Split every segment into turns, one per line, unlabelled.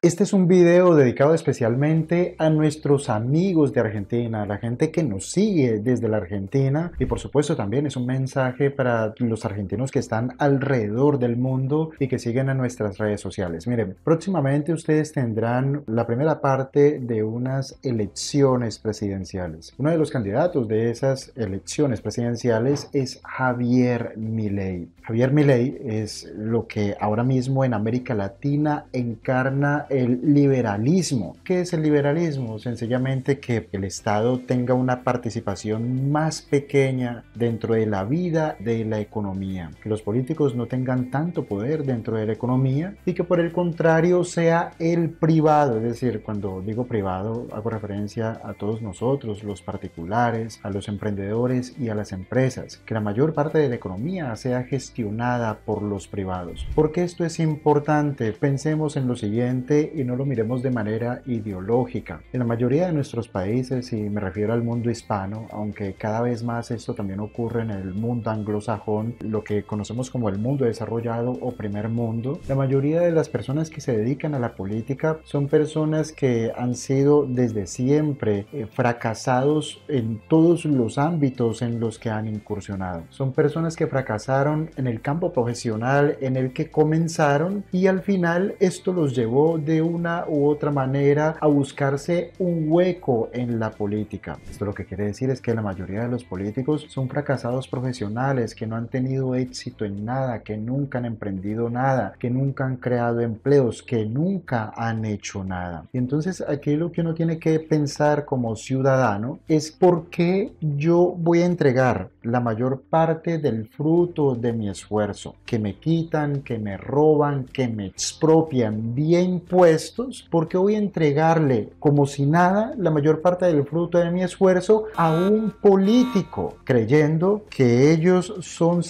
Este es un video dedicado especialmente a nuestros amigos de Argentina, a la gente que nos sigue desde la Argentina y por supuesto también es un mensaje para los argentinos que están alrededor del mundo y que siguen a nuestras redes sociales. Miren, próximamente ustedes tendrán la primera parte de unas elecciones presidenciales. Uno de los candidatos de esas elecciones presidenciales es Javier Milei. Javier Milei es lo que ahora mismo en América Latina encarna el liberalismo. ¿Qué es el liberalismo? Sencillamente que el Estado tenga una participación más pequeña dentro de la vida de la economía, que los políticos no tengan tanto poder dentro de la economía y que por el contrario sea el privado, es decir, cuando digo privado hago referencia a todos nosotros, los particulares, a los emprendedores y a las empresas, que la mayor parte de la economía sea gestionada por los privados. ¿Por qué esto es importante? Pensemos en lo siguiente y no lo miremos de manera ideológica. En la mayoría de nuestros países, y me refiero al mundo hispano, aunque cada vez más esto también ocurre en el mundo anglosajón, lo que conocemos como el mundo desarrollado o primer mundo, la mayoría de las personas que se dedican a la política son personas que han sido desde siempre eh, fracasados en todos los ámbitos en los que han incursionado. Son personas que fracasaron en el campo profesional en el que comenzaron y al final esto los llevó de una u otra manera a buscarse un hueco en la política. Esto lo que quiere decir es que la mayoría de los políticos son fracasados profesionales, que no han tenido éxito en nada, que nunca han emprendido nada, que nunca han creado empleos, que nunca han hecho nada. Y entonces aquí lo que uno tiene que pensar como ciudadano es por qué yo voy a entregar la mayor parte del fruto de mi esfuerzo, que me quitan, que me roban, que me expropian bien puestos, porque voy a entregarle como si nada la mayor parte del fruto de mi esfuerzo a un político, creyendo que ellos son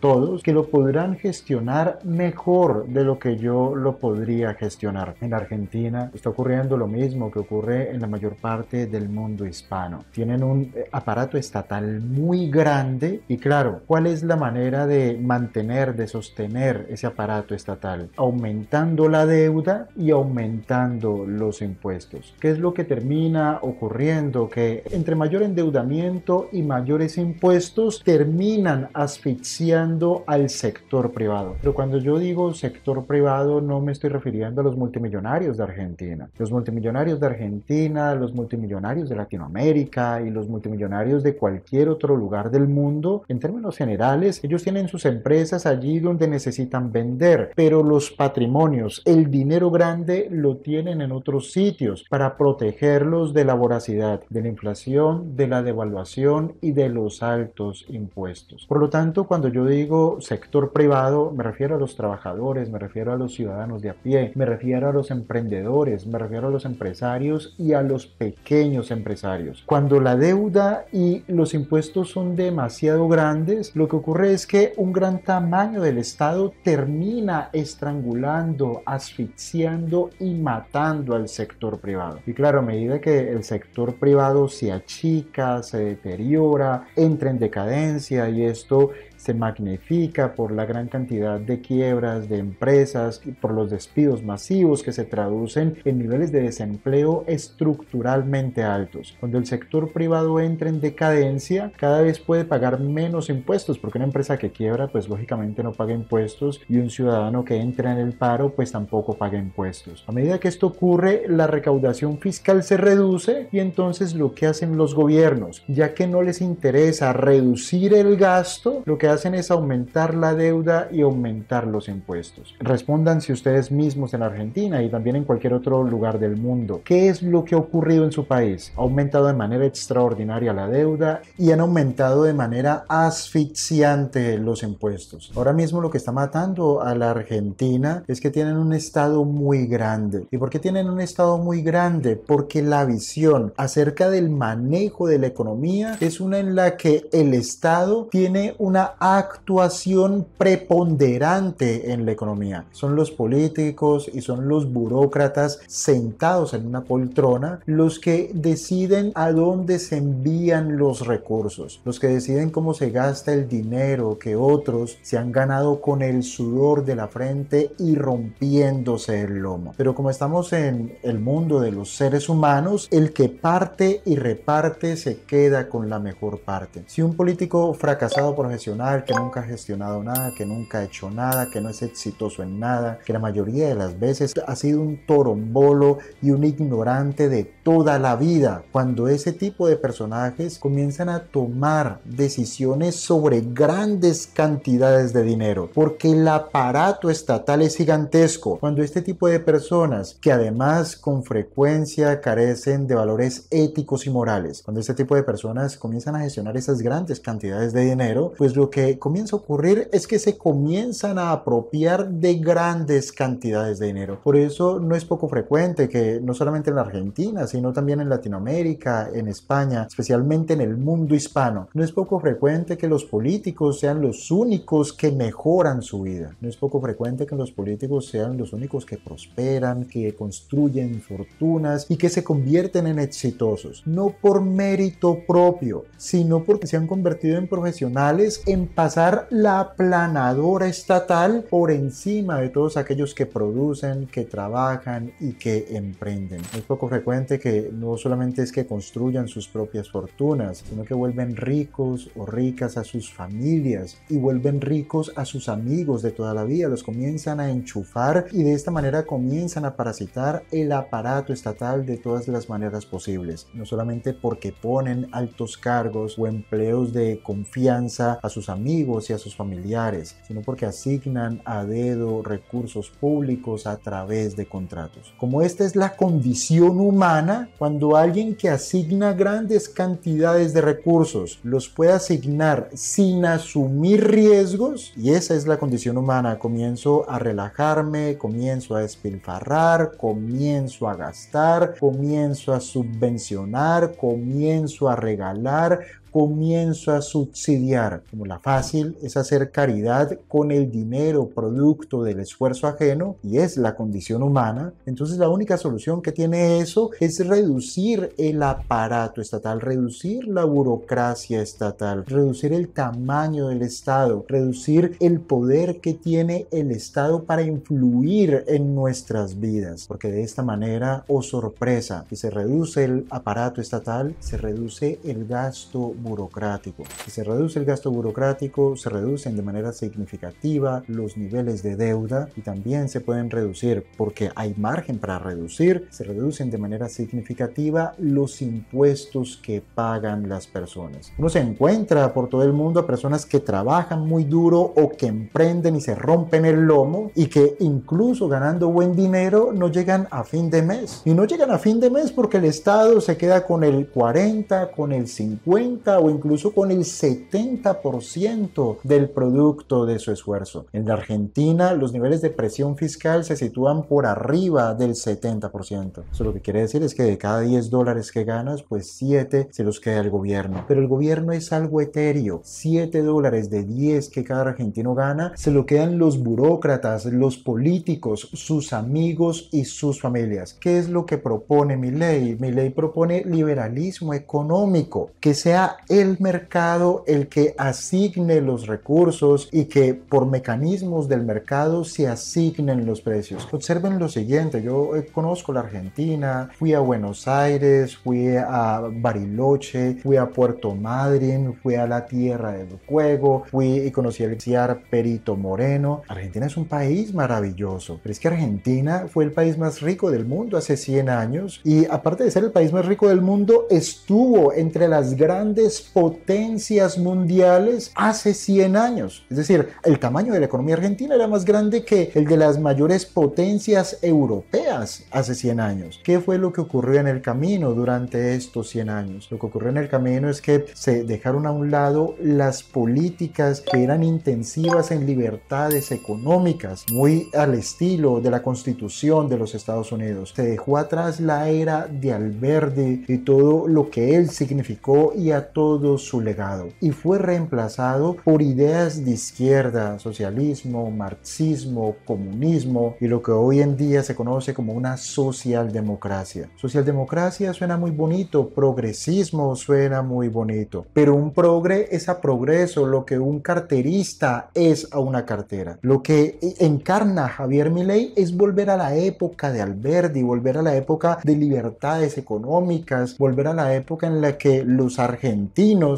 todos, que lo podrán gestionar mejor de lo que yo lo podría gestionar. En Argentina está ocurriendo lo mismo que ocurre en la mayor parte del mundo hispano. Tienen un eh, aparato estatal muy grande y claro, ¿cuál es la manera de mantener, de sostener ese aparato estatal? Aumentando la deuda y aumentando los impuestos. ¿Qué es lo que termina ocurriendo? Que entre mayor endeudamiento y mayores impuestos terminan asfixiando al sector privado. Pero cuando yo digo sector privado no me estoy refiriendo a los multimillonarios de Argentina. Los multimillonarios de Argentina, los multimillonarios de Latinoamérica y los multimillonarios de cualquier otro lugar del mundo, en términos generales, ellos tienen sus empresas allí donde necesitan vender, pero los patrimonios, el dinero grande lo tienen en otros sitios para protegerlos de la voracidad, de la inflación, de la devaluación y de los altos impuestos. Por lo tanto, cuando yo digo sector privado, me refiero a los trabajadores, me refiero a los ciudadanos de a pie, me refiero a los emprendedores, me refiero a los empresarios y a los pequeños empresarios. Cuando la deuda y los impuestos son de demasiado grandes, lo que ocurre es que un gran tamaño del Estado termina estrangulando, asfixiando y matando al sector privado. Y claro, a medida que el sector privado se achica, se deteriora, entra en decadencia y esto se magnifica por la gran cantidad de quiebras de empresas y por los despidos masivos que se traducen en niveles de desempleo estructuralmente altos. Cuando el sector privado entra en decadencia, cada vez puede pagar menos impuestos, porque una empresa que quiebra, pues lógicamente no paga impuestos y un ciudadano que entra en el paro, pues tampoco paga impuestos. A medida que esto ocurre, la recaudación fiscal se reduce y entonces lo que hacen los gobiernos, ya que no les interesa reducir el gasto, lo que hacen es aumentar la deuda y aumentar los impuestos. Respondan si ustedes mismos en Argentina y también en cualquier otro lugar del mundo. ¿Qué es lo que ha ocurrido en su país? Ha aumentado de manera extraordinaria la deuda y han aumentado de manera asfixiante los impuestos. Ahora mismo lo que está matando a la Argentina es que tienen un Estado muy grande. ¿Y por qué tienen un Estado muy grande? Porque la visión acerca del manejo de la economía es una en la que el Estado tiene una actuación preponderante en la economía. Son los políticos y son los burócratas sentados en una poltrona los que deciden a dónde se envían los recursos, los que deciden cómo se gasta el dinero que otros se han ganado con el sudor de la frente y rompiéndose el lomo. Pero como estamos en el mundo de los seres humanos, el que parte y reparte se queda con la mejor parte. Si un político fracasado profesional que nunca ha gestionado nada, que nunca ha hecho nada, que no es exitoso en nada, que la mayoría de las veces ha sido un torombolo y un ignorante de toda la vida. Cuando ese tipo de personajes comienzan a tomar decisiones sobre grandes cantidades de dinero, porque el aparato estatal es gigantesco. Cuando este tipo de personas, que además con frecuencia carecen de valores éticos y morales, cuando este tipo de personas comienzan a gestionar esas grandes cantidades de dinero, pues lo que comienza a ocurrir es que se comienzan a apropiar de grandes cantidades de dinero. Por eso no es poco frecuente que no solamente en la Argentina, sino también en Latinoamérica, en España, especialmente en el mundo hispano, no es poco frecuente que los políticos sean los únicos que mejoran su vida. No es poco frecuente que los políticos sean los únicos que prosperan, que construyen fortunas y que se convierten en exitosos. No por mérito propio, sino porque se han convertido en profesionales en pasar la planadora estatal por encima de todos aquellos que producen, que trabajan y que emprenden. Es poco frecuente que no solamente es que construyan sus propias fortunas, sino que vuelven ricos o ricas a sus familias y vuelven ricos a sus amigos de toda la vida, los comienzan a enchufar y de esta manera comienzan a parasitar el aparato estatal de todas las maneras posibles, no solamente porque ponen altos cargos o empleos de confianza a sus amigos, amigos y a sus familiares, sino porque asignan a dedo recursos públicos a través de contratos. Como esta es la condición humana, cuando alguien que asigna grandes cantidades de recursos los puede asignar sin asumir riesgos, y esa es la condición humana, comienzo a relajarme, comienzo a despilfarrar, comienzo a gastar, comienzo a subvencionar, comienzo a regalar, comienzo a subsidiar. Como la fácil es hacer caridad con el dinero producto del esfuerzo ajeno y es la condición humana, entonces la única solución que tiene eso es reducir el aparato estatal, reducir la burocracia estatal, reducir el tamaño del Estado, reducir el poder que tiene el Estado para influir en nuestras vidas, porque de esta manera, oh sorpresa, si se reduce el aparato estatal, se reduce el gasto burocrático. Si se reduce el gasto burocrático, se reducen de manera significativa los niveles de deuda y también se pueden reducir, porque hay margen para reducir, se reducen de manera significativa los impuestos que pagan las personas. Uno se encuentra por todo el mundo a personas que trabajan muy duro o que emprenden y se rompen el lomo y que incluso ganando buen dinero no llegan a fin de mes. Y no llegan a fin de mes porque el Estado se queda con el 40, con el 50 o incluso con el 70% del producto de su esfuerzo. En la Argentina los niveles de presión fiscal se sitúan por arriba del 70%. Eso lo que quiere decir es que de cada 10 dólares que ganas, pues 7 se los queda el gobierno. Pero el gobierno es algo etéreo. 7 dólares de 10 que cada argentino gana se lo quedan los burócratas, los políticos, sus amigos y sus familias. ¿Qué es lo que propone mi ley? Mi ley propone liberalismo económico, que sea el mercado el que asigne los recursos y que por mecanismos del mercado se asignen los precios. Observen lo siguiente, yo eh, conozco la Argentina, fui a Buenos Aires, fui a Bariloche, fui a Puerto Madryn, fui a la Tierra del Fuego, fui y conocí al CIAR Perito Moreno. Argentina es un país maravilloso, pero es que Argentina fue el país más rico del mundo hace 100 años y aparte de ser el país más rico del mundo, estuvo entre las grandes potencias mundiales hace 100 años. Es decir, el tamaño de la economía argentina era más grande que el de las mayores potencias europeas hace 100 años. ¿Qué fue lo que ocurrió en el camino durante estos 100 años? Lo que ocurrió en el camino es que se dejaron a un lado las políticas que eran intensivas en libertades económicas, muy al estilo de la constitución de los Estados Unidos. Se dejó atrás la era de Alberti y todo lo que él significó y a todo su legado y fue reemplazado por ideas de izquierda, socialismo, marxismo, comunismo y lo que hoy en día se conoce como una socialdemocracia. Socialdemocracia suena muy bonito, progresismo suena muy bonito, pero un progre es a progreso lo que un carterista es a una cartera. Lo que encarna Javier Milei es volver a la época de Alberti, volver a la época de libertades económicas, volver a la época en la que los argentinos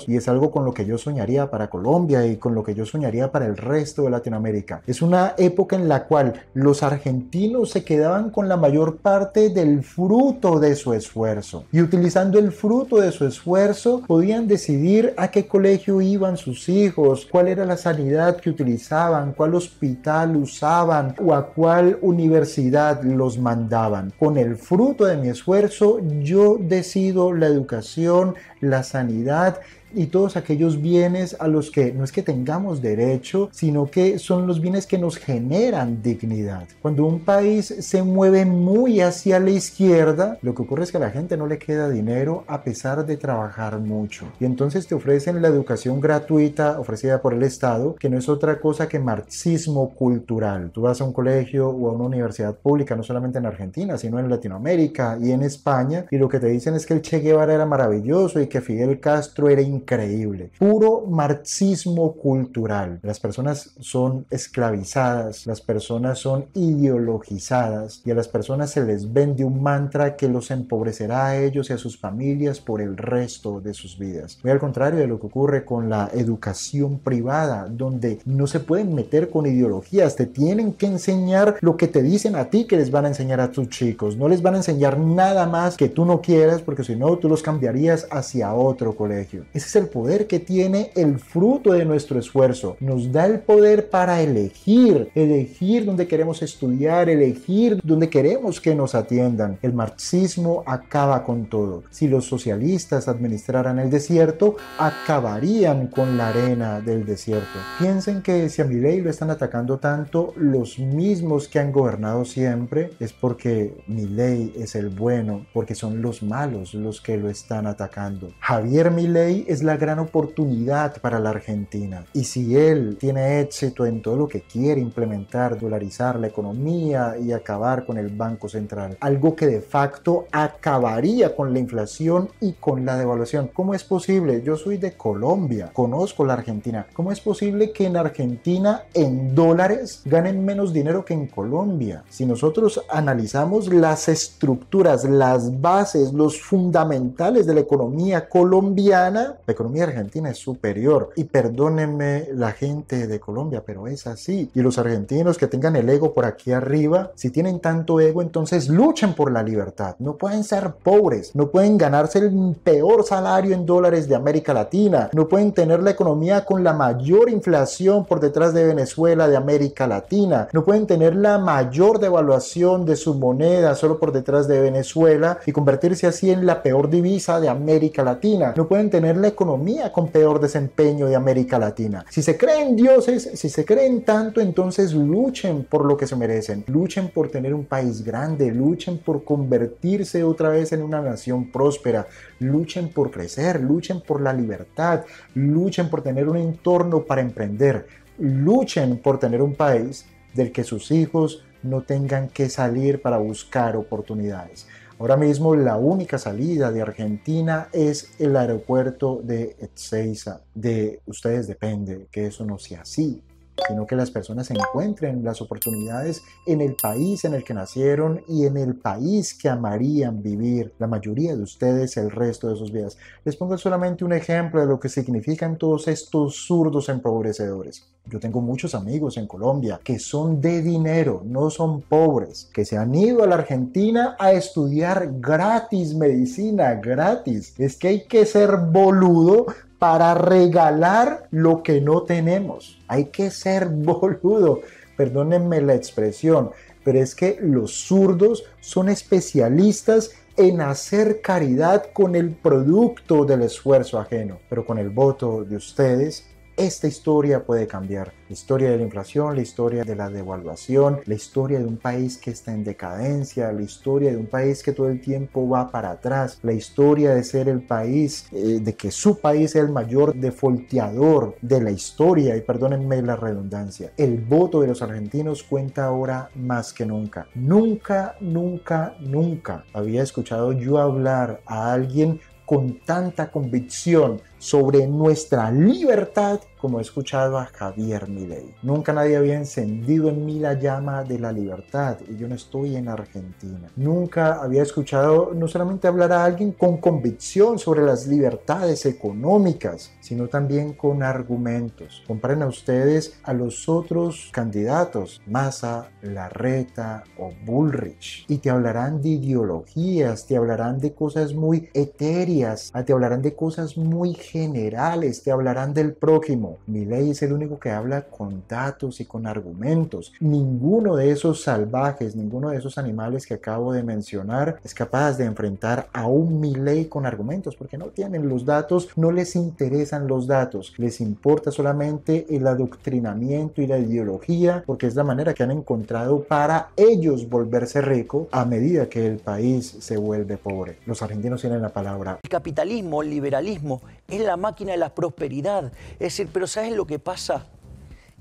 y es algo con lo que yo soñaría para Colombia y con lo que yo soñaría para el resto de Latinoamérica. Es una época en la cual los argentinos se quedaban con la mayor parte del fruto de su esfuerzo y utilizando el fruto de su esfuerzo podían decidir a qué colegio iban sus hijos, cuál era la sanidad que utilizaban, cuál hospital usaban o a cuál universidad los mandaban. Con el fruto de mi esfuerzo yo decido la educación, la sanidad y todos aquellos bienes a los que no es que tengamos derecho, sino que son los bienes que nos generan dignidad. Cuando un país se mueve muy hacia la izquierda, lo que ocurre es que a la gente no le queda dinero a pesar de trabajar mucho. Y entonces te ofrecen la educación gratuita ofrecida por el Estado, que no es otra cosa que marxismo cultural. Tú vas a un colegio o a una universidad pública, no solamente en Argentina, sino en Latinoamérica y en España, y lo que te dicen es que el Che Guevara era maravilloso y que Fidel Castro era increíble, puro marxismo cultural. Las personas son esclavizadas, las personas son ideologizadas y a las personas se les vende un mantra que los empobrecerá a ellos y a sus familias por el resto de sus vidas. Muy al contrario de lo que ocurre con la educación privada, donde no se pueden meter con ideologías, te tienen que enseñar lo que te dicen a ti que les van a enseñar a tus chicos, no les van a enseñar nada más que tú no quieras porque si no tú los cambiarías hacia otro colegio. es el poder que tiene el fruto de nuestro esfuerzo. Nos da el poder para elegir, elegir donde queremos estudiar, elegir donde queremos que nos atiendan. El marxismo acaba con todo. Si los socialistas administraran el desierto, acabarían con la arena del desierto. Piensen que si a ley lo están atacando tanto los mismos que han gobernado siempre, es porque mi ley es el bueno, porque son los malos los que lo están atacando. Javier Milei es es la gran oportunidad para la Argentina. Y si él tiene éxito en todo lo que quiere implementar, dolarizar la economía y acabar con el Banco Central, algo que de facto acabaría con la inflación y con la devaluación. ¿Cómo es posible? Yo soy de Colombia, conozco la Argentina. ¿Cómo es posible que en Argentina en dólares ganen menos dinero que en Colombia? Si nosotros analizamos las estructuras, las bases, los fundamentales de la economía colombiana, la economía argentina es superior. Y perdónenme la gente de Colombia, pero es así. Y los argentinos que tengan el ego por aquí arriba, si tienen tanto ego, entonces luchen por la libertad. No pueden ser pobres, no pueden ganarse el peor salario en dólares de América Latina, no pueden tener la economía con la mayor inflación por detrás de Venezuela, de América Latina, no pueden tener la mayor devaluación de su moneda solo por detrás de Venezuela y convertirse así en la peor divisa de América Latina, no pueden tener la economía con peor desempeño de América Latina. Si se creen dioses, si se creen tanto, entonces luchen por lo que se merecen, luchen por tener un país grande, luchen por convertirse otra vez en una nación próspera, luchen por crecer, luchen por la libertad, luchen por tener un entorno para emprender, luchen por tener un país del que sus hijos no tengan que salir para buscar oportunidades. Ahora mismo la única salida de Argentina es el aeropuerto de Ezeiza. De ustedes depende que eso no sea así sino que las personas encuentren las oportunidades en el país en el que nacieron y en el país que amarían vivir la mayoría de ustedes el resto de sus vidas. Les pongo solamente un ejemplo de lo que significan todos estos zurdos empobrecedores. Yo tengo muchos amigos en Colombia que son de dinero, no son pobres, que se han ido a la Argentina a estudiar gratis medicina, gratis. Es que hay que ser boludo para regalar lo que no tenemos. Hay que ser boludo, perdónenme la expresión, pero es que los zurdos son especialistas en hacer caridad con el producto del esfuerzo ajeno, pero con el voto de ustedes esta historia puede cambiar. La historia de la inflación, la historia de la devaluación, la historia de un país que está en decadencia, la historia de un país que todo el tiempo va para atrás, la historia de ser el país, eh, de que su país es el mayor defolteador de la historia, y perdónenme la redundancia. El voto de los argentinos cuenta ahora más que nunca. Nunca, nunca, nunca había escuchado yo hablar a alguien con tanta convicción sobre nuestra libertad, como he escuchado a Javier Milei. Nunca nadie había encendido en mí la llama de la libertad y yo no estoy en Argentina. Nunca había escuchado no solamente hablar a alguien con convicción sobre las libertades económicas, sino también con argumentos. Comparen a ustedes a los otros candidatos, Massa, Larreta o Bullrich, y te hablarán de ideologías, te hablarán de cosas muy etéreas, te hablarán de cosas muy generales, te hablarán del prójimo. Mi ley es el único que habla con datos y con argumentos. Ninguno de esos salvajes, ninguno de esos animales que acabo de mencionar es capaz de enfrentar a un ley con argumentos porque no tienen los datos, no les interesan los datos, les importa solamente el adoctrinamiento y la ideología porque es la manera que han encontrado para ellos volverse rico a medida que el país se vuelve pobre. Los argentinos tienen la palabra. El
capitalismo, el liberalismo, es la máquina de la prosperidad. Es decir, pero ¿sabes lo que pasa?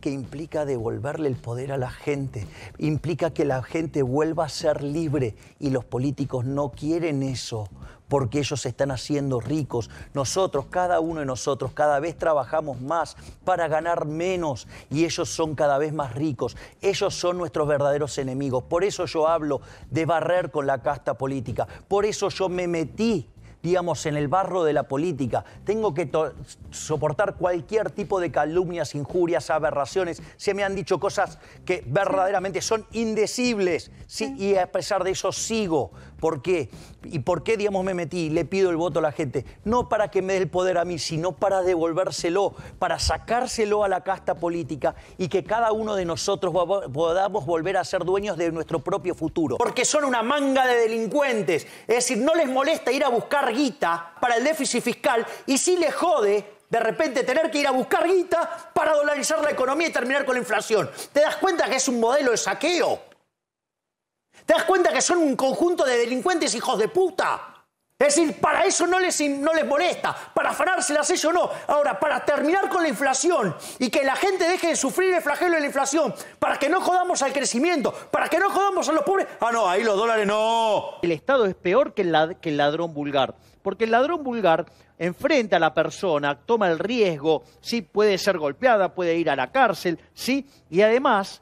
que implica devolverle el poder a la gente, implica que la gente vuelva a ser libre y los políticos no quieren eso porque ellos se están haciendo ricos. Nosotros, cada uno de nosotros, cada vez trabajamos más para ganar menos y ellos son cada vez más ricos. Ellos son nuestros verdaderos enemigos. Por eso yo hablo de barrer con la casta política. Por eso yo me metí en el barro de la política. Tengo que soportar cualquier tipo de calumnias, injurias, aberraciones. Se me han dicho cosas que verdaderamente son indecibles, y a pesar de eso sigo. ¿Por qué? ¿Y por qué, digamos, me metí? y Le pido el voto a la gente. No para que me dé el poder a mí, sino para devolvérselo, para sacárselo a la casta política y que cada uno de nosotros podamos volver a ser dueños de nuestro propio futuro. Porque son una manga de delincuentes. Es decir, no les molesta ir a buscar guita para el déficit fiscal y sí les jode de repente tener que ir a buscar guita para dolarizar la economía y terminar con la inflación. ¿Te das cuenta que es un modelo de saqueo? ¿Te das cuenta que son un conjunto de delincuentes hijos de puta? Es decir, para eso no les, no les molesta, para afanárselas ellos no. Ahora, para terminar con la inflación y que la gente deje de sufrir el flagelo de la inflación, para que no jodamos al crecimiento, para que no jodamos a los pobres, ah, no, ahí los dólares no. El Estado es peor que el, que el ladrón vulgar, porque el ladrón vulgar enfrenta a la persona, toma el riesgo, sí, puede ser golpeada, puede ir a la cárcel, sí, y además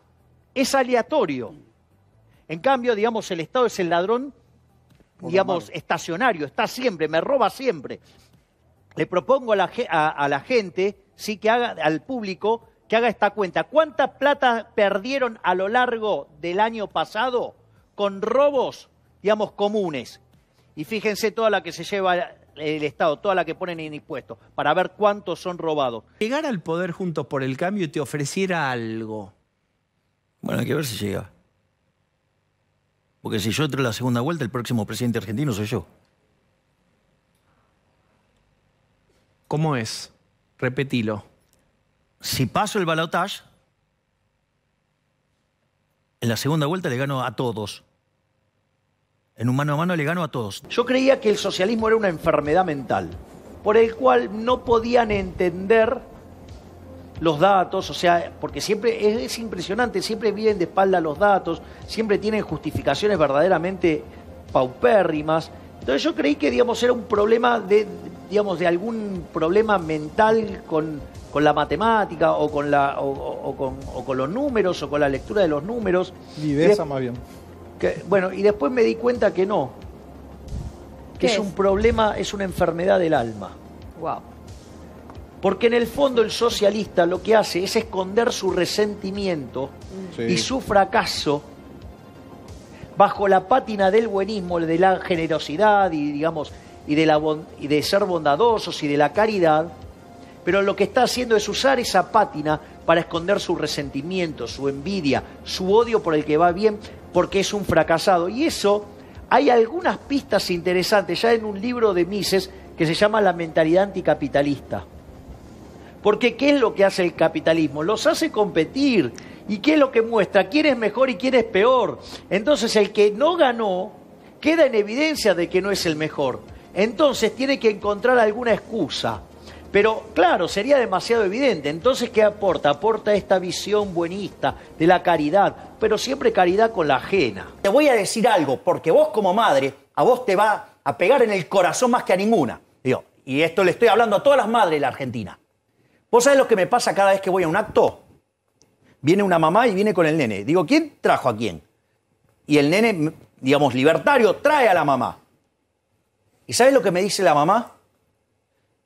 es aleatorio. En cambio, digamos, el Estado es el ladrón, digamos, estacionario, está siempre, me roba siempre. Le propongo a la, a, la gente, sí, que haga, al público, que haga esta cuenta. ¿Cuántas plata perdieron a lo largo del año pasado con robos, digamos, comunes? Y fíjense toda la que se lleva el Estado, toda la que ponen en impuestos, para ver cuántos son robados. Llegar al poder juntos por el cambio y te ofreciera algo. Bueno, hay que ver si llega. Porque si yo entro en la segunda vuelta, el próximo presidente argentino soy yo. ¿Cómo es? Repetilo. Si paso el balotaje, en la segunda vuelta le gano a todos. En un mano a mano le gano a todos. Yo creía que el socialismo era una enfermedad mental, por el cual no podían entender los datos, o sea, porque siempre es, impresionante, siempre vienen de espalda los datos, siempre tienen justificaciones verdaderamente paupérrimas. Entonces yo creí que, digamos, era un problema de, digamos, de algún problema mental con, la matemática o con, la, o, con, los números o con la lectura de los números. más bien. bueno, y después me di cuenta que no, que es, un problema, es una enfermedad del alma. Wow. Porque en el fondo el socialista lo que hace es esconder su resentimiento y su fracaso bajo la pátina del buenismo, de la generosidad y digamos y de, la y de ser bondadosos y de la caridad, pero lo que está haciendo es usar esa pátina para esconder su resentimiento, su envidia, su odio por el que va bien, porque es un fracasado. Y eso hay algunas pistas interesantes ya en un libro de Mises que se llama La mentalidad anticapitalista. Porque ¿qué es lo que hace el capitalismo? Los hace competir. ¿Y qué es lo que muestra? ¿Quién es mejor y quién es peor? Entonces el que no ganó queda en evidencia de que no es el mejor. Entonces tiene que encontrar alguna excusa. Pero claro, sería demasiado evidente. Entonces, ¿qué aporta? Aporta esta visión buenista de la caridad, pero siempre caridad con la ajena. Te voy a decir algo, porque vos como madre, a vos te va a pegar en el corazón más que a ninguna. y esto le estoy hablando a todas las madres de la Argentina. ¿Vos sabés lo que me pasa cada vez que voy a un acto? Viene una mamá y viene con el nene. Digo, ¿quién trajo a quién? Y el nene, digamos, libertario, trae a la mamá. ¿Y sabes lo que me dice la mamá?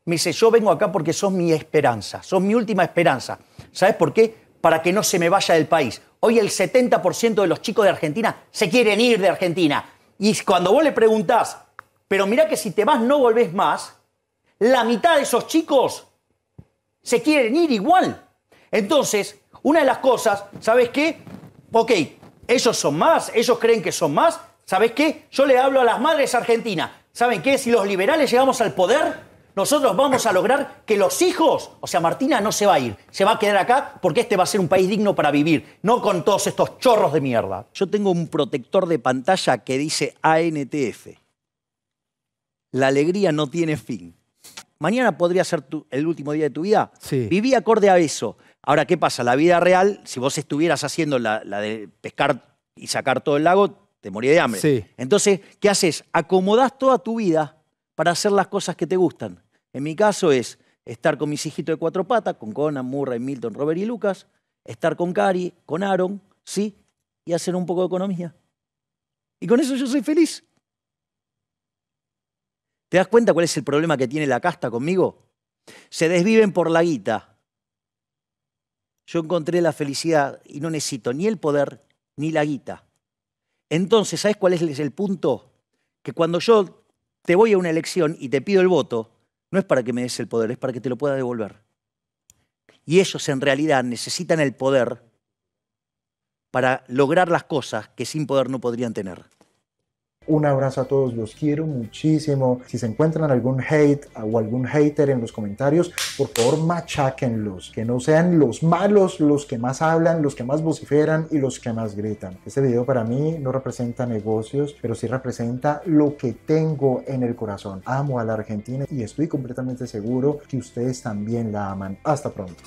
Me dice, yo vengo acá porque sos mi esperanza, sos mi última esperanza. ¿Sabes por qué? Para que no se me vaya del país. Hoy el 70% de los chicos de Argentina se quieren ir de Argentina. Y cuando vos le preguntás, pero mirá que si te vas no volvés más, la mitad de esos chicos se quieren ir igual. Entonces, una de las cosas, ¿sabes qué? Ok, ellos son más, ellos creen que son más. ¿Sabes qué? Yo le hablo a las madres argentinas. ¿Saben qué? Si los liberales llegamos al poder, nosotros vamos a lograr que los hijos, o sea, Martina no se va a ir, se va a quedar acá porque este va a ser un país digno para vivir, no con todos estos chorros de mierda. Yo tengo un protector de pantalla que dice ANTF. La alegría no tiene fin mañana podría ser el último día de tu vida. Viví acorde a eso. Ahora, ¿qué pasa? La vida real, si vos estuvieras haciendo la, de pescar y sacar todo el lago, te moría de hambre. Entonces, ¿qué haces? Acomodás toda tu vida para hacer las cosas que te gustan. En mi caso es estar con mis hijitos de cuatro patas, con Conan, Murray, Milton, Robert y Lucas, estar con Cari, con Aaron, ¿sí? Y hacer un poco de economía. Y con eso yo soy feliz. ¿Te das cuenta cuál es el problema que tiene la casta conmigo? Se desviven por la guita. Yo encontré la felicidad y no necesito ni el poder ni la guita. Entonces, ¿sabes cuál es el punto? Que cuando yo te voy a una elección y te pido el voto, no es para que me des el poder, es para que te lo pueda devolver. Y ellos en realidad necesitan el poder para lograr las cosas que sin poder no podrían tener.
Un abrazo a todos, los quiero muchísimo. Si se encuentran algún hate o algún hater en los comentarios, por favor macháquenlos. Que no sean los malos los que más hablan, los que más vociferan y los que más gritan. Este video para mí no representa negocios, pero sí representa lo que tengo en el corazón. Amo a la Argentina y estoy completamente seguro que ustedes también la aman. Hasta pronto.